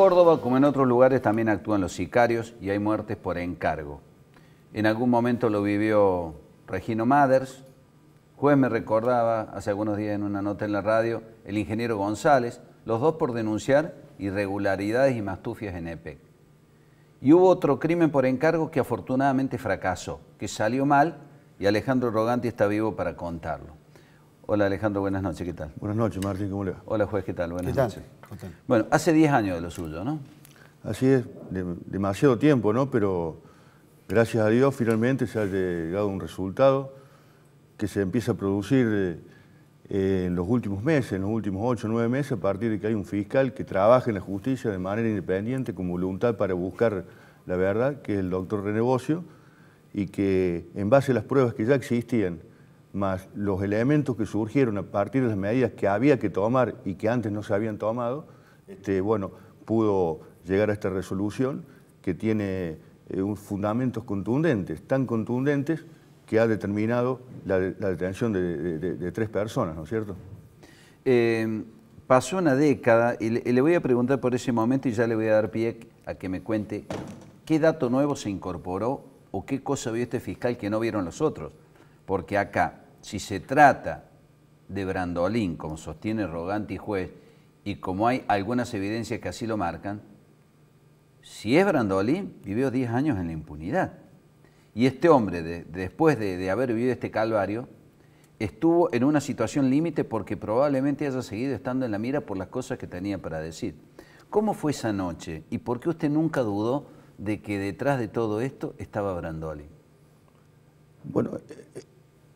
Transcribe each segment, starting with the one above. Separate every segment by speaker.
Speaker 1: Córdoba, como en otros lugares, también actúan los sicarios y hay muertes por encargo. En algún momento lo vivió Regino Maders. Juez me recordaba hace algunos días en una nota en la radio el ingeniero González, los dos por denunciar irregularidades y mastufias en EPEC. Y hubo otro crimen por encargo que afortunadamente fracasó, que salió mal y Alejandro Roganti está vivo para contarlo. Hola Alejandro, buenas noches, ¿qué tal? Buenas noches, Martín, ¿cómo le va? Hola juez, ¿qué tal? Buenas noches. Bueno, hace 10 años de lo suyo, ¿no?
Speaker 2: Así es, demasiado tiempo, ¿no? Pero gracias a Dios finalmente se ha llegado a un resultado que se empieza a producir eh, en los últimos meses, en los últimos 8 o 9 meses, a partir de que hay un fiscal que trabaja en la justicia de manera independiente, con voluntad para buscar la verdad, que es el doctor Renegocio, y que en base a las pruebas que ya existían, más los elementos que surgieron a partir de las medidas que había que tomar y que antes no se habían tomado, este, bueno, pudo llegar a esta resolución que tiene eh, fundamentos contundentes, tan contundentes que ha determinado la, detención de, tres personas, ¿no es
Speaker 1: cierto? Em, pasó una década y le voy a preguntar por ese momento y ya le voy a dar pie a que me cuente qué dato nuevo se incorporó o qué cosa vio este fiscal que no vieron los otros porque acá si se trata de Brandolín, como sostiene Roganti juez, y como hay algunas evidencias que así lo marcan, si es Brandolín, vivió 10 años en la impunidad. Y este hombre, después de, haber vivido este calvario, estuvo en una situación límite porque probablemente haya seguido estando en la mira por las cosas que tenía para decir. ¿Cómo fue esa noche y por qué usted nunca dudó de que detrás de todo esto estaba Brandolín?
Speaker 2: Bueno,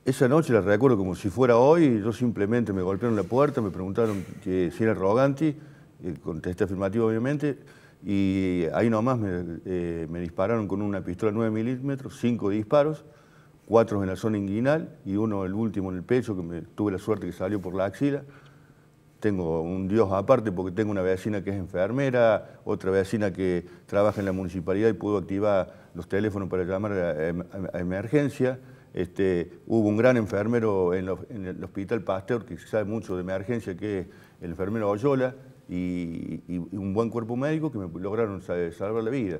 Speaker 2: esa noche la recuerdo como si fuera hoy, yo simplemente me golpearon la puerta, me preguntaron si era arrogante, eh, contesté afirmativo obviamente, y ahí nomás me, eh, dispararon con una pistola 9 milímetros, cinco disparos, cuatro en la zona inguinal y uno el último en el pecho, que me, tuve la suerte que salió por la axila. Tengo un dios aparte porque tengo una vecina que es enfermera, otra vecina que trabaja en la municipalidad y pudo activar los teléfonos para llamar a emergencia. Este, hubo un gran enfermero en, el Hospital Pasteur, que sabe mucho de emergencia, que es el enfermero Ayola, y, un buen cuerpo médico que me lograron salvar la vida.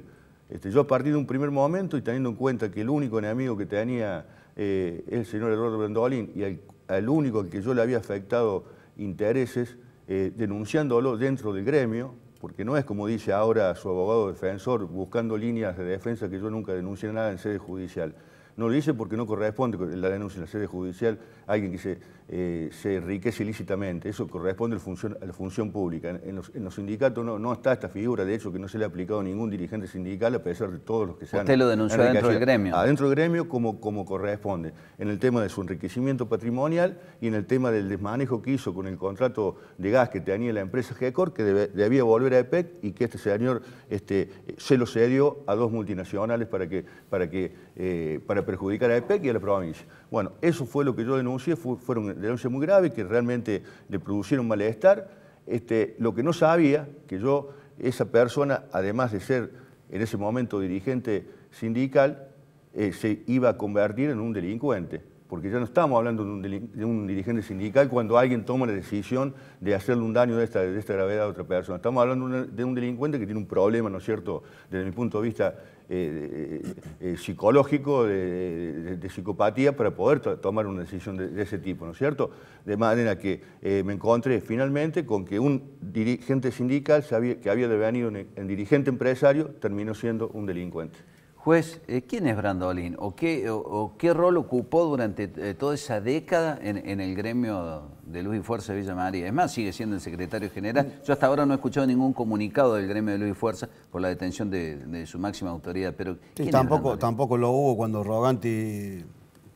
Speaker 2: Este, yo a partir de un primer momento y teniendo en cuenta que el único enemigo que tenía es eh, el señor Eduardo Brandolín y al, único al que yo le había afectado intereses, eh, denunciándolo dentro del gremio, porque no es como dice ahora su abogado defensor, buscando líneas de defensa que yo nunca denuncié nada en sede judicial no lo hice porque no corresponde la denuncia en la sede judicial alguien que se, eh, se enriquece ilícitamente. Eso corresponde a la función, a la función pública. En, los, sindicatos no, no, está esta figura, de hecho, que no se le ha aplicado a ningún dirigente sindical, a pesar de todos los que se han... Usted lo denunció dentro del gremio. Adentro del gremio como, como corresponde. En el tema de su enriquecimiento patrimonial y en el tema del desmanejo que hizo con el contrato de gas que tenía la empresa GECOR, que debía volver a EPEC y que este señor este, se lo cedió a dos multinacionales para, que, para, que, eh, para perjudicar a EPEC y a la provincia. Bueno, eso fue lo que yo denuncié fueron denuncias muy graves que realmente le producieron malestar. Este, lo que no sabía, que yo, esa persona, además de ser en ese momento dirigente sindical, eh, se iba a convertir en un delincuente. Porque ya no estamos hablando de un, dirigente sindical cuando alguien toma la decisión de hacerle un daño de esta, de esta gravedad a otra persona. Estamos hablando de un delincuente que tiene un problema, ¿no es cierto?, desde mi punto de vista eh, eh, eh, psicológico, de, psicopatía, para poder tomar una decisión de, ese tipo, ¿no es cierto? De manera que me encontré finalmente con que un dirigente sindical que había devenido
Speaker 1: en dirigente empresario terminó siendo un delincuente. Juez, eh, ¿quién es Brandolín o qué, o, qué rol ocupó durante eh, toda esa década en, el gremio de Luz y Fuerza de Villa María? Es más, sigue siendo el secretario general. Yo hasta ahora no he escuchado ningún comunicado del gremio de Luz y Fuerza por la detención de, su máxima autoridad, pero
Speaker 3: tampoco, tampoco lo hubo cuando Roganti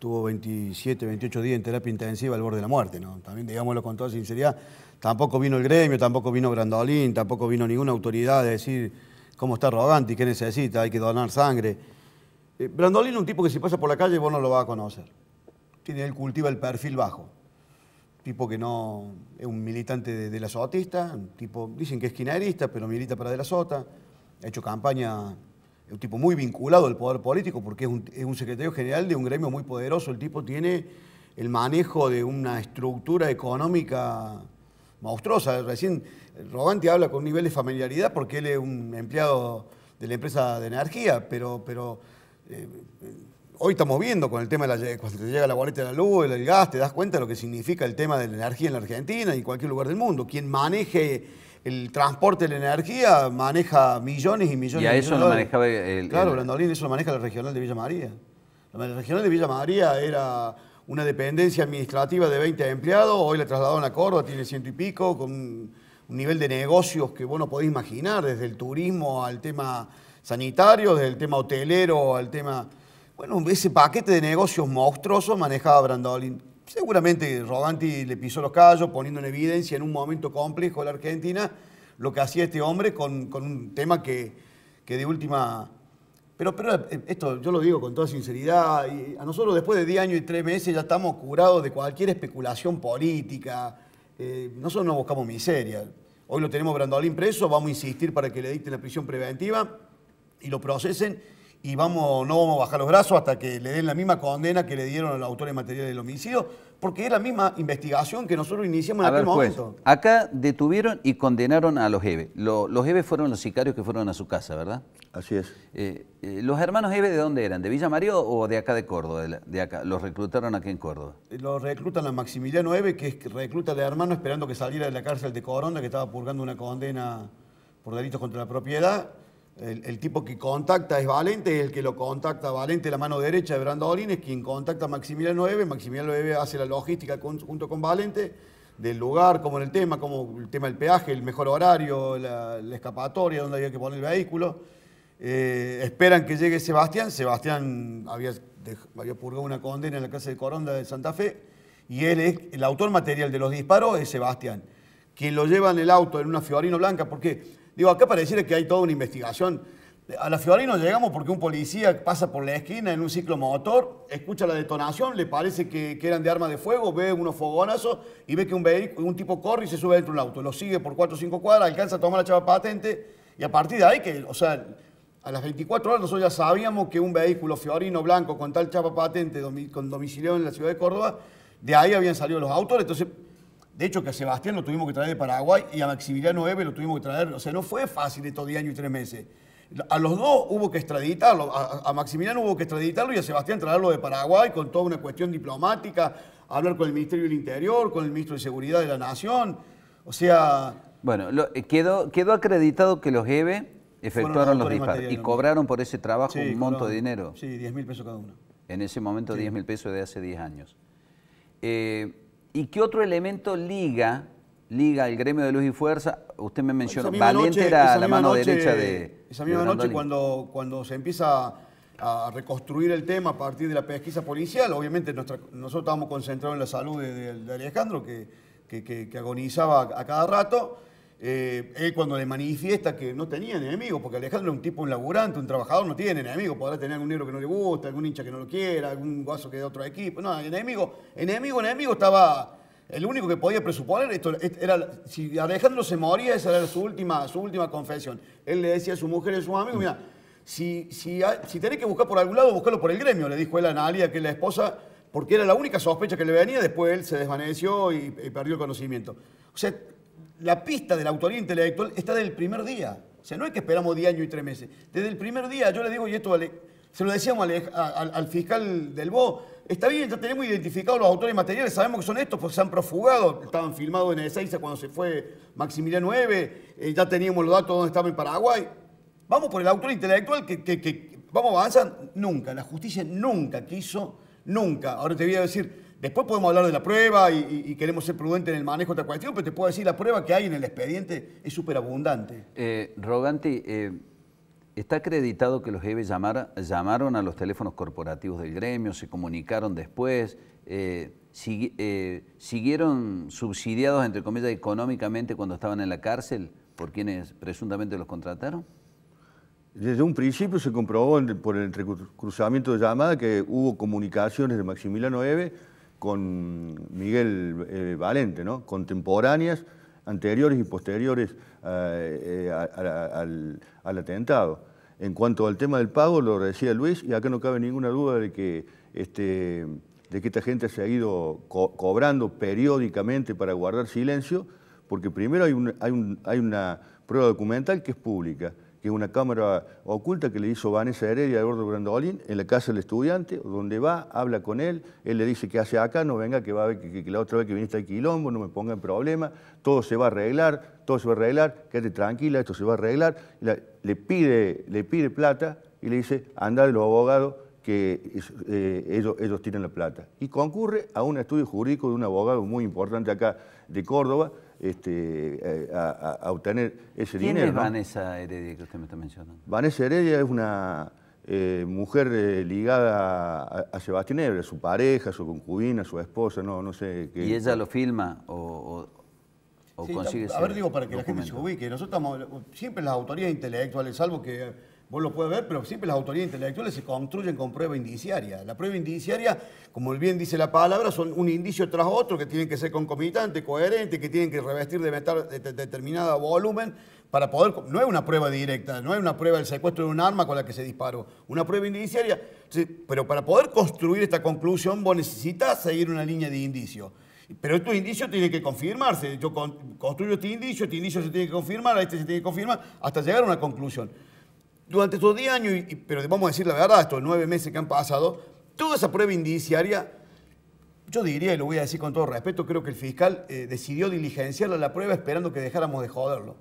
Speaker 3: tuvo 27, 28 días en terapia intensiva al borde de la muerte, ¿no? También digámoslo con toda sinceridad, tampoco vino el gremio, tampoco vino Brandolín, tampoco vino ninguna autoridad a decir cómo está arrogante y qué necesita, hay que donar sangre. Eh, Brandolino es un tipo que si pasa por la calle vos no lo vas a conocer. Tiene, él cultiva el perfil bajo. Tipo que no es un militante de, la sotista, tipo, dicen que es quinerista, pero milita para de la sota. Ha hecho campaña, es un tipo muy vinculado al poder político porque es un, es un secretario general de un gremio muy poderoso. El tipo tiene el manejo de una estructura económica monstruosa. Recién eh, Roganti habla con un nivel de familiaridad porque él es un empleado de la empresa de energía, pero, pero eh, hoy estamos viendo con el tema de la, cuando te llega la boleta de la luz, el gas, te das cuenta de lo que significa el tema de la energía en la Argentina y en cualquier lugar del mundo. Quien maneje el transporte de la energía maneja millones y millones de Y a eso lo manejaba
Speaker 1: el, Claro, Brandolín,
Speaker 3: eso lo maneja la regional de Villa María. La regional de Villa María era una dependencia administrativa de 20 empleados, hoy la trasladaron a Córdoba, tiene ciento y pico, con un nivel de negocios que vos no podés imaginar, desde el turismo al tema sanitario, desde el tema hotelero al tema... Bueno, ese paquete de negocios monstruosos manejaba Brandolin. Seguramente Roganti le pisó los callos poniendo en evidencia en un momento complejo la Argentina lo que hacía este hombre con, un tema que, que de última pero, pero eh, esto yo lo digo con toda sinceridad, y a nosotros después de 10 años y 3 meses ya estamos curados de cualquier especulación política, eh, nosotros no buscamos miseria. Hoy lo tenemos Brandolín preso, vamos a insistir para que le dicten la prisión preventiva y lo procesen y vamos, no vamos a bajar los brazos hasta que le den la misma condena que le dieron a los autores materiales del homicidio, porque es la misma investigación que nosotros iniciamos en aquel pues, momento.
Speaker 1: acá detuvieron y condenaron a los Eve. los Eves fueron los sicarios que fueron a su casa, ¿verdad? Así es. Eh, eh, ¿Los hermanos Eve de dónde eran? ¿De Villa María o de acá de Córdoba? De, acá. ¿Los reclutaron aquí en Córdoba?
Speaker 3: Eh, los reclutan a Maximiliano Eve, que recluta de hermano esperando que saliera de la cárcel de Coronda, que estaba purgando una condena por delitos contra la propiedad el, tipo que contacta es Valente, el que lo contacta Valente, la mano derecha de Brandolín, es quien contacta a Maximiliano 9, Maximiliano 9 hace la logística junto con Valente del lugar, como en el tema, como el tema del peaje, el mejor horario, la, escapatoria, donde había que poner el vehículo. Eh, esperan que llegue Sebastián. Sebastián había, purgado una condena en la casa de Coronda de Santa Fe y él es el autor material de los disparos, es Sebastián. Quien lo lleva en el auto en una Fiorino blanca, porque Digo, acá pareciera que hay toda una investigación. A la Fiorino llegamos porque un policía pasa por la esquina en un ciclomotor, escucha la detonación, le parece que, eran de armas de fuego, ve unos fogonazos y ve que un, un tipo corre y se sube dentro de un auto. Lo sigue por 4 o 5 cuadras, alcanza a tomar la chapa patente y a partir de ahí, que, o sea, a las 24 horas nosotros ya sabíamos que un vehículo fiorino blanco con tal chapa patente con domicilio en la ciudad de Córdoba, de ahí habían salido los autores. Entonces, de hecho, que a Sebastián lo tuvimos que traer de Paraguay y a Maximiliano Eve lo tuvimos que traer. O sea, no fue fácil estos 10 años y 3 meses. A los dos hubo que extraditarlo. A, Maximiliano hubo que extraditarlo y a Sebastián traerlo de Paraguay con toda una cuestión diplomática, hablar con el Ministerio del Interior, con el Ministro de Seguridad
Speaker 1: de la Nación. O sea... Bueno, lo, eh, quedó, quedó acreditado que los EVE efectuaron los disparos y cobraron por ese trabajo un monto de dinero.
Speaker 3: Sí, 10 mil pesos cada uno.
Speaker 1: En ese momento 10 mil pesos de hace 10 años. Eh, ¿Y qué otro elemento liga, liga el gremio de Luz y Fuerza? Usted me mencionó, Valiente era la mano derecha de... Esa misma noche
Speaker 3: cuando, cuando se empieza a reconstruir el tema a partir de la pesquisa policial, obviamente nosotros estábamos concentrados en la salud de, Alejandro, que agonizaba a cada rato, eh, él cuando le manifiesta que no tenía enemigos, porque Alejandro es un tipo, un laburante, un trabajador, no tiene enemigos, podrá tener algún negro que no le gusta, algún hincha que no lo quiera, algún guaso que de otro equipo, no, enemigo, enemigo, enemigo estaba, el único que podía presuponer esto era, si Alejandro se moría, esa era su última, su última confesión. Él le decía a su mujer y a sus amigos, mira, si, si, si tenés que buscar por algún lado, búscalo por el gremio, le dijo él a Analia, que la esposa, porque era la única sospecha que le venía, después él se desvaneció y, y perdió el conocimiento. O sea, la pista de la autoría intelectual está del primer día. O sea, no es que esperamos 10 años y 3 meses. Desde el primer día, yo le digo, y esto se lo decíamos al, fiscal del BO, está bien, ya tenemos identificados los autores materiales, sabemos que son estos, pues se han profugado, estaban filmados en Ezeiza cuando se fue Maximiliano 9, eh, ya teníamos los datos donde estaba en Paraguay. Vamos por el autor intelectual que, vamos que vamos Nunca, la justicia nunca quiso, nunca. Ahora te voy a decir, Después podemos hablar de la prueba y, queremos ser prudentes en el manejo de esta cuestión, pero te puedo decir, la prueba que hay en el expediente es súper abundante.
Speaker 1: Eh, Roganti, eh, está acreditado que los EVE llamaron a los teléfonos corporativos del gremio, se comunicaron después, eh, siguieron subsidiados, entre comillas, económicamente cuando estaban en la cárcel por quienes presuntamente los contrataron.
Speaker 2: Desde un principio se comprobó por el cruzamiento de llamadas que hubo comunicaciones de Maximiliano Eve con Miguel eh, Valente, ¿no? contemporáneas, anteriores y posteriores eh, eh, al, atentado. En cuanto al tema del pago, lo decía Luis, y acá no cabe ninguna duda de que, este, de que esta gente se ha ido cobrando periódicamente para guardar silencio, porque primero hay, un, hay una prueba documental que es pública que es una cámara oculta que le hizo Vanessa Heredia a Eduardo Brandolín en la casa del estudiante, donde va, habla con él, él le dice que hace acá, no venga, que va a ver que, la otra vez que viniste al quilombo, no me ponga en problema, todo se va a arreglar, todo se va a arreglar, quédate tranquila, esto se va a arreglar. le, pide, le pide plata y le dice, andar de los abogados que eh, ellos, ellos tienen la plata. Y concurre a un estudio jurídico de un abogado muy importante acá de Córdoba, este, eh, a, obtener ese dinero. ¿Quién es
Speaker 1: Vanessa Heredia que usted me está mencionando?
Speaker 2: Vanessa Heredia es una eh, mujer eh, ligada a, Sebastián Ebre, su pareja, su concubina, su esposa, no, no sé qué. ¿Y ella lo
Speaker 1: filma o, o, o A ver, digo, para que la gente se
Speaker 3: ubique, nosotros estamos, siempre las autoridades intelectuales, salvo que Vos lo puedes ver, pero siempre las autoridades intelectuales se construyen con prueba indiciaria. La prueba indiciaria, como bien dice la palabra, son un indicio tras otro que tienen que ser concomitante, coherente, que tienen que revestir de, determinado volumen para poder... No es una prueba directa, no es una prueba del secuestro de un arma con la que se disparó, una prueba indiciaria. Pero para poder construir esta conclusión vos necesitas seguir una línea de indicio Pero estos indicios tienen que confirmarse. Yo construyo este indicio, este indicio se tiene que confirmar, este se tiene que confirmar, hasta llegar a una conclusión durante estos 10 años, y, pero vamos a decir la verdad, estos 9 meses que han pasado, toda esa prueba indiciaria, yo diría, y lo voy a decir con todo respeto, creo que el fiscal eh, decidió diligenciar la prueba esperando que dejáramos de joderlo.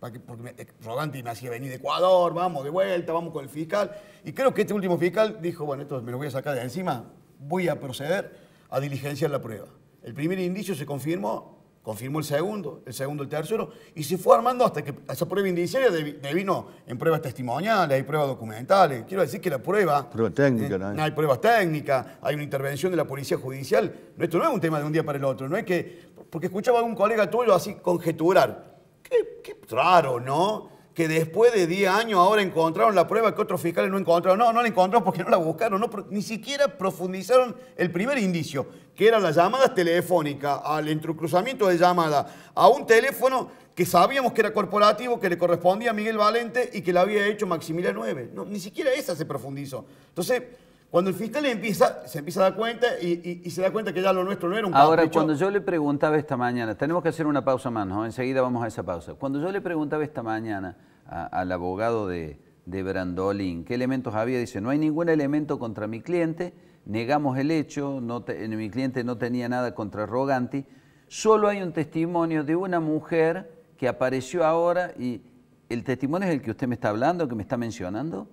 Speaker 3: Para que, porque Rodante me hacía eh, venir de Ecuador, vamos de vuelta, vamos con el fiscal. Y creo que este último fiscal dijo, bueno, esto me lo voy a sacar de encima, voy a proceder a diligenciar la prueba. El primer indicio se confirmó, confirmó el segundo, el segundo el tercero, y se fue armando hasta que esa prueba indiciaria vino en pruebas testimoniales, hay pruebas documentales. Quiero decir que la prueba...
Speaker 2: Prueba técnica, eh, ¿no?
Speaker 3: Hay. pruebas técnicas, hay una intervención de la policía judicial. esto no es un tema de un día para el otro, no es que... Porque escuchaba a un colega tuyo así conjeturar. Qué, raro, ¿no? Que después de 10 años ahora encontraron la prueba que otros fiscales no encontraron. No, no la encontraron porque no la buscaron, no, ni siquiera profundizaron el primer indicio que eran las llamadas telefónicas, al entrecruzamiento de llamadas, a un teléfono que sabíamos que era corporativo, que le correspondía a Miguel Valente y que lo había hecho Maximiliano 9. ni siquiera esa se profundizó. Entonces, cuando el fiscal empieza, se empieza a dar cuenta y, se da cuenta que ya lo nuestro no era un Ahora, cuando
Speaker 1: yo le preguntaba esta mañana, tenemos que hacer una pausa más, ¿no? enseguida vamos a esa pausa. Cuando yo le preguntaba esta mañana al abogado de, de Brandolín qué elementos había, dice, no hay ningún elemento contra mi cliente, negamos el hecho, no eh, mi cliente no tenía nada contra Roganti, solo hay un testimonio de una mujer que apareció ahora y el testimonio es el que usted me está hablando, que me está mencionando.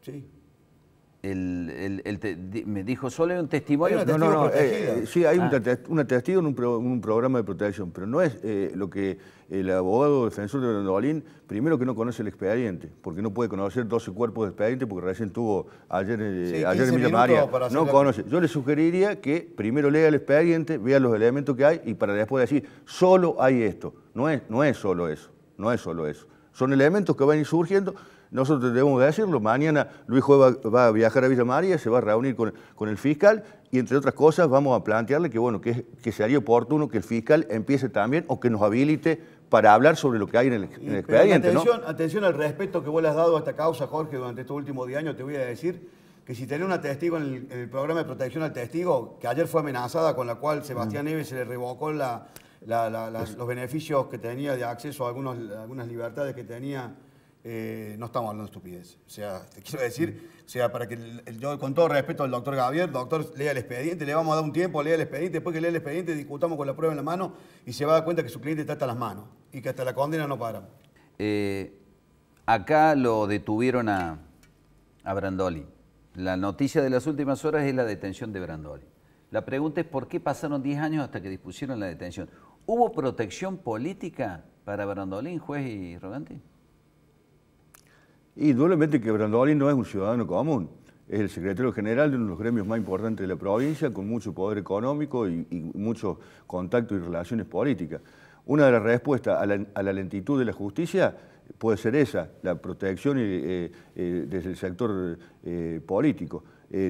Speaker 1: Sí. El, me dijo solo hay un testimonio. no, no, sí, hay un, ah.
Speaker 2: un, testigo en un, programa de protección, pero no es eh, lo que el abogado defensor de Brandovalín, primero que no conoce el expediente, porque no puede conocer 12 cuerpos de expediente, porque recién tuvo ayer, eh, en Villa María. No conoce. Yo le sugeriría que primero lea el expediente, vea los elementos que hay y para después decir, solo hay esto. No es, no es solo eso, no es solo eso. Son elementos que van a ir surgiendo nosotros debemos decirlo, Mañana Luis Juez va, a viajar a Villa María, se va a reunir con, el fiscal y entre otras cosas vamos a plantearle que, bueno, que, que sería oportuno que el fiscal empiece también o que nos habilite para hablar sobre lo que hay en el, expediente.
Speaker 3: Atención, al respeto que vos le has dado a esta causa, Jorge, durante estos últimos 10 años, te voy a decir que si tenés una testigo en el, programa de protección al testigo, que ayer fue amenazada, con la cual mm. Sebastián Neves se le revocó pues los beneficios que tenía de acceso a algunas libertades que tenía eh, no estamos hablando de estupidez. O sea, te quiero decir, o sea, para que yo con todo respeto al doctor Gabriel, doctor, lea el expediente, le vamos a dar un tiempo, lea el expediente, después que lea el expediente discutamos con la prueba en la mano y se va a dar cuenta que su cliente está hasta las manos y que hasta la condena no para.
Speaker 1: Eh, acá lo detuvieron a, a Brandoli. La noticia de las últimas horas es la detención de Brandoli. La pregunta es por qué pasaron 10 años hasta que dispusieron la detención. ¿Hubo protección política para Brandolín, juez y Roganti?
Speaker 2: Y indudablemente que Brandolín no es un ciudadano común, es el secretario general de uno de los gremios más importantes de la provincia, con mucho poder económico y, muchos contactos y relaciones políticas. Una de las respuestas a la, lentitud de la justicia puede ser esa, la protección eh, eh, eh, desde el sector político.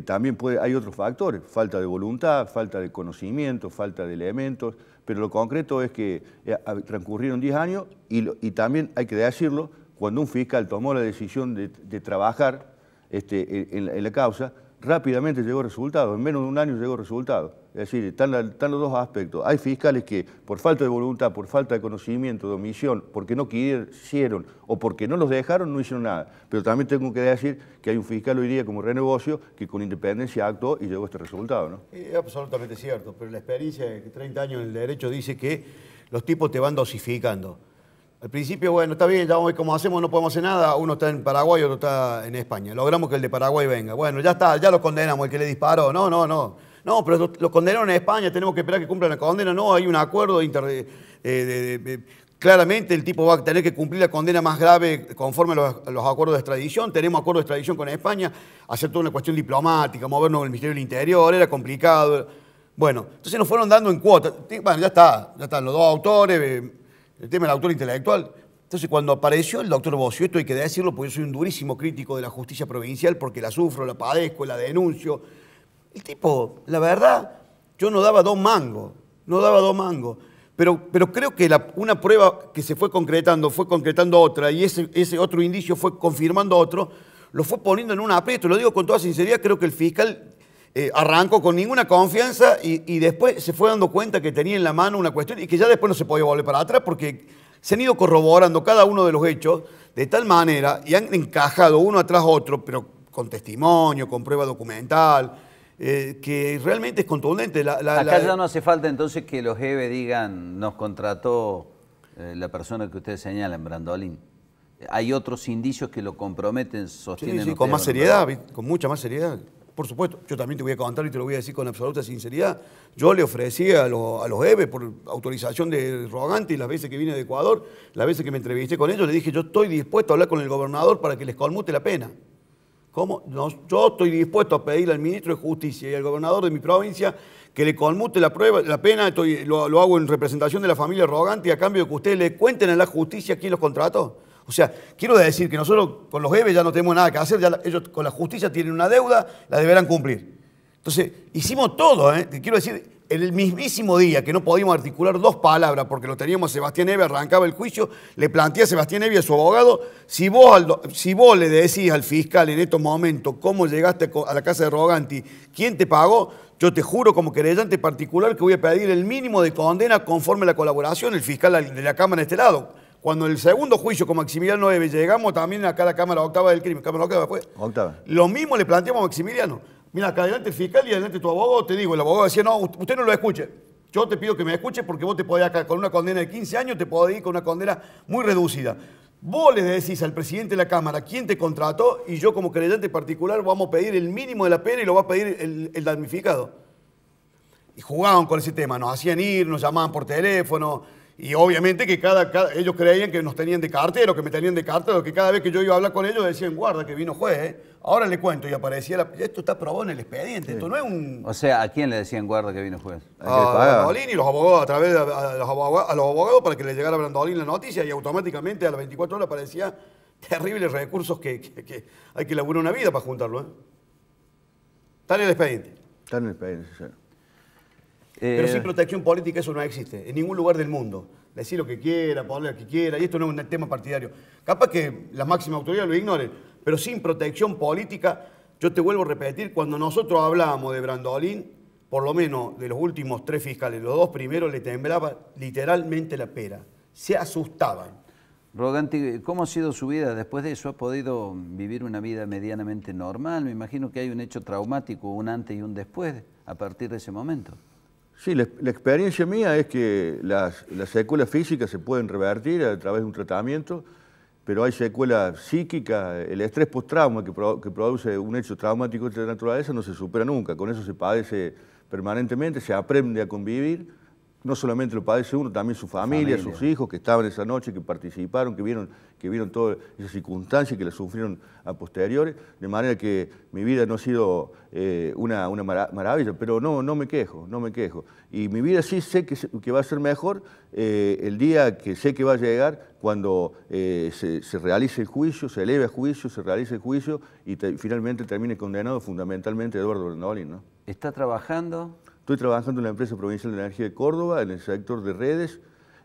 Speaker 2: también puede, hay otros factores, falta de voluntad, falta de conocimiento, falta de elementos, pero lo concreto es que transcurrieron 10 años y también hay que decirlo, cuando un fiscal tomó la decisión de, trabajar este, en, la causa, rápidamente llegó resultado, en menos de un año llegó resultado. Es decir, están, están, los dos aspectos. Hay fiscales que por falta de voluntad, por falta de conocimiento, de omisión, porque no quisieron o porque no los dejaron, no hicieron nada. Pero también tengo que decir que hay un fiscal hoy día como Renegocio que con independencia actuó y llegó a este resultado. ¿no?
Speaker 3: Es absolutamente cierto, pero la experiencia de 30 años en el derecho dice que los tipos te van dosificando al principio, bueno, está bien, ya vamos a ver cómo hacemos, no podemos hacer nada. Uno está en Paraguay, otro está en España. Logramos que el de Paraguay venga. Bueno, ya está, ya lo condenamos, el que le disparó. No, no, no. No, pero lo, condenaron en España, tenemos que esperar que cumplan la condena. No, hay un acuerdo inter, eh, Claramente el tipo va a tener que cumplir la condena más grave conforme a los, acuerdos de extradición. Tenemos acuerdos de extradición con España, hacer toda una cuestión diplomática, movernos del el Ministerio del Interior, era complicado. Bueno, entonces nos fueron dando en cuota. Bueno, ya está, ya están los dos autores. Eh, el tema del autor intelectual. Entonces, cuando apareció el doctor Bocio, esto hay que decirlo porque yo soy un durísimo crítico de la justicia provincial porque la sufro, la padezco, la denuncio. El tipo, la verdad, yo no daba dos mangos, no daba dos mangos. Pero, pero creo que una prueba que se fue concretando, fue concretando otra, y ese, ese otro indicio fue confirmando otro, lo fue poniendo en un aprieto. Lo digo con toda sinceridad, creo que el fiscal eh, arrancó con ninguna confianza y, después se fue dando cuenta que tenía en la mano una cuestión y que ya después no se podía volver para atrás porque se han ido corroborando cada uno de los hechos de tal manera y han encajado uno atrás otro, pero con testimonio, con prueba documental, eh, que realmente es contundente. La, Acá ya
Speaker 1: no hace falta entonces que los EVE digan, nos contrató eh, la persona que ustedes señalan, Brandolín hay otros indicios que lo comprometen, sostienen. con más seriedad,
Speaker 2: con mucha
Speaker 3: más seriedad. Por supuesto, yo también te voy a contar y te lo voy a decir con absoluta sinceridad.
Speaker 1: Yo le ofrecí
Speaker 3: a, los EBE por autorización de Rogante y las veces que vine de Ecuador, las veces que me entrevisté con ellos, le dije, yo estoy dispuesto a hablar con el gobernador para que les colmute la pena. ¿Cómo? No, yo estoy dispuesto a pedirle al ministro de Justicia y al gobernador de mi provincia que le colmute la, prueba, la pena, estoy, lo, hago en representación de la familia Rogante a cambio de que ustedes le cuenten a la justicia quién los contrató. O sea, quiero decir que nosotros con los EVE ya no tenemos nada que hacer, ya ellos con la justicia tienen una deuda, la deberán cumplir. Entonces, hicimos todo, ¿eh? quiero decir, en el mismísimo día que no podíamos articular dos palabras, porque lo teníamos Sebastián Eve, arrancaba el juicio, le plantea a Sebastián Eve a su abogado, si vos, le decís al fiscal en estos momentos cómo llegaste a la casa de Roganti, quién te pagó, yo te juro como querellante particular que voy a pedir el mínimo de condena conforme a la colaboración, el fiscal de la Cámara de este lado cuando el segundo juicio con Maximiliano 9 llegamos también acá a la Cámara Octava del Crimen, Cámara Octava fue. Pues. Octava. Lo mismo le planteamos a Maximiliano. Mira, acá adelante el fiscal y adelante tu abogado, te digo, el abogado decía, no, usted no lo escuche. Yo te pido que me escuche porque vos te podés acá, con una condena de 15 años, te podés ir con una condena muy reducida. Vos le decís al presidente de la Cámara quién te contrató y yo como creyente particular vamos a pedir el mínimo de la pena y lo va a pedir el damnificado. Y jugaban con ese tema, nos hacían ir, nos llamaban por teléfono, y obviamente que cada, ellos creían que nos tenían de cartero, que me tenían de carta cartero, que cada vez que yo iba a hablar con ellos decían, guarda, que vino juez, ¿eh? Ahora le cuento y aparecía, esto está probado en el expediente, esto no es un...
Speaker 1: O sea, ¿a quién le decían guarda que vino juez? A, y ah,
Speaker 3: los abogados, a través de a, los abogados, para que le llegara a Brandolini la noticia y automáticamente a las 24 horas aparecía terribles recursos que, hay que laburar una vida para juntarlo, ¿eh? Está en el expediente.
Speaker 2: Está en el expediente, sí. Pero eh, sin
Speaker 3: protección política eso no existe, en ningún lugar del mundo. Decir lo que quiera, poner lo que quiera, y esto no es un tema partidario. Capaz que la máxima autoridad lo ignore, pero sin protección política, yo te vuelvo a repetir, cuando nosotros hablábamos de Brandolín, por lo menos de los últimos tres fiscales, los dos primeros le temblaba literalmente la pera,
Speaker 1: se asustaban. Roganti, ¿cómo ha sido su vida? Después de eso, ¿ha podido vivir una vida medianamente normal? Me imagino que hay un hecho traumático, un antes y un después, a partir de ese momento. Sí, la,
Speaker 2: experiencia mía es que las, secuelas físicas se pueden
Speaker 1: revertir a través de un tratamiento,
Speaker 2: pero hay secuelas psíquicas, el estrés post-trauma que, que, produce un hecho traumático de la naturaleza no se supera nunca, con eso se padece permanentemente, se aprende a convivir no solamente lo padece uno, también su familia, sus hijos que estaban esa noche, que participaron, que vieron, que vieron todas esas circunstancias, que las sufrieron a posteriores, de manera que mi vida no ha sido eh, una, maravilla, pero no, no me quejo, no me quejo. Y mi vida sí sé que, que va a ser mejor eh, el día que sé que va a llegar cuando eh, se, realice el juicio, se eleve a juicio, se realice el juicio y finalmente termine condenado fundamentalmente Eduardo Brandolin. ¿Está trabajando? Estoy trabajando en la empresa provincial de energía
Speaker 1: de Córdoba, en el sector de redes,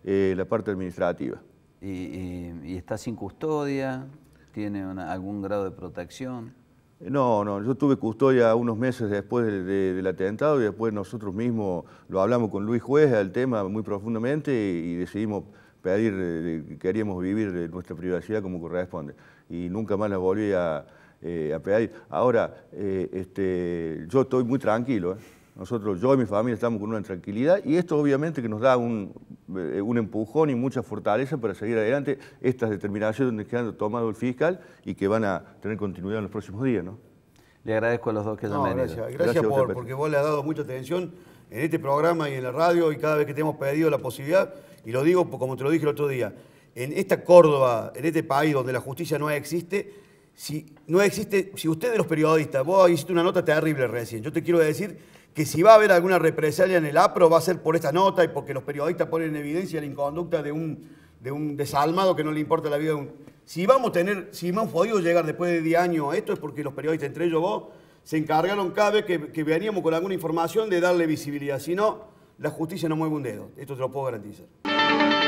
Speaker 1: eh, la parte administrativa. ¿Y, está sin custodia? ¿Tiene algún grado de protección? Eh, no, no, yo
Speaker 2: tuve custodia unos meses después del atentado y después nosotros mismos lo hablamos con Luis Juez del tema muy profundamente y, decidimos pedir, eh, queríamos vivir nuestra privacidad como corresponde. Y nunca más la volví a, pedir. Ahora, este, yo estoy muy tranquilo, nosotros, yo y mi familia estamos con una tranquilidad y esto obviamente que nos da eh, un, empujón y mucha fortaleza para seguir adelante estas determinaciones que han tomado el fiscal y que van a tener continuidad en los próximos días. ¿no? Le
Speaker 1: agradezco a los dos que no, gracias, Gracias, porque
Speaker 3: vos le has dado mucha atención en este programa y en la radio y cada vez que te hemos pedido la posibilidad, y lo digo como te lo dije el otro día, en esta Córdoba, en este país donde la justicia no existe, si no existe, si ustedes los periodistas, vos hiciste una nota terrible recién, yo te quiero decir que si va a haber alguna represalia en el APRO va a ser por esta nota y porque los periodistas ponen en evidencia la inconducta de un, de un desalmado que no le importa la vida de un... Si vamos a tener, si hemos podido llegar después de 10 años a esto es porque los periodistas, entre ellos vos, se encargaron cada vez que, que veníamos con alguna información de darle visibilidad. Si no, la justicia no mueve un dedo. Esto te lo puedo garantizar.